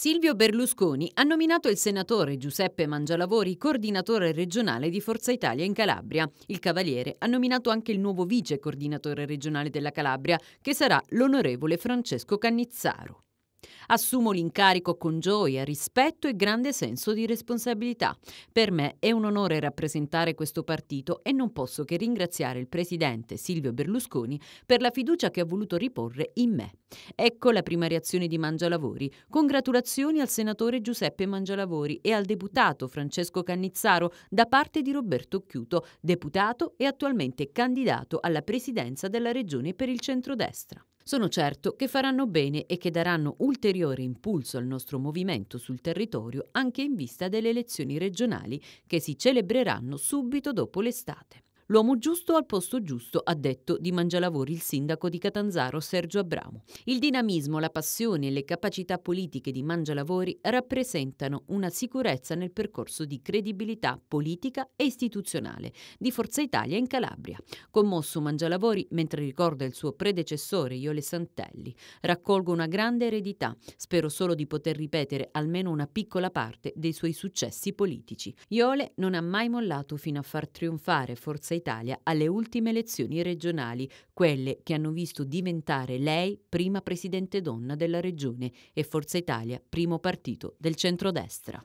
Silvio Berlusconi ha nominato il senatore Giuseppe Mangialavori coordinatore regionale di Forza Italia in Calabria. Il Cavaliere ha nominato anche il nuovo vice coordinatore regionale della Calabria, che sarà l'onorevole Francesco Cannizzaro. Assumo l'incarico con gioia, rispetto e grande senso di responsabilità. Per me è un onore rappresentare questo partito e non posso che ringraziare il presidente Silvio Berlusconi per la fiducia che ha voluto riporre in me. Ecco la prima reazione di Mangialavori. Congratulazioni al senatore Giuseppe Mangialavori e al deputato Francesco Cannizzaro da parte di Roberto Chiuto, deputato e attualmente candidato alla presidenza della Regione per il centrodestra. Sono certo che faranno bene e che daranno ulteriore impulso al nostro movimento sul territorio anche in vista delle elezioni regionali che si celebreranno subito dopo l'estate. L'uomo giusto al posto giusto, ha detto di Mangialavori il sindaco di Catanzaro Sergio Abramo. Il dinamismo, la passione e le capacità politiche di Mangialavori rappresentano una sicurezza nel percorso di credibilità politica e istituzionale di Forza Italia in Calabria. Commosso Mangialavori mentre ricorda il suo predecessore Iole Santelli. Raccolgo una grande eredità, spero solo di poter ripetere almeno una piccola parte dei suoi successi politici. Iole non ha mai mollato fino a far trionfare Forza Italia Italia alle ultime elezioni regionali, quelle che hanno visto diventare lei prima presidente donna della regione e Forza Italia primo partito del centrodestra.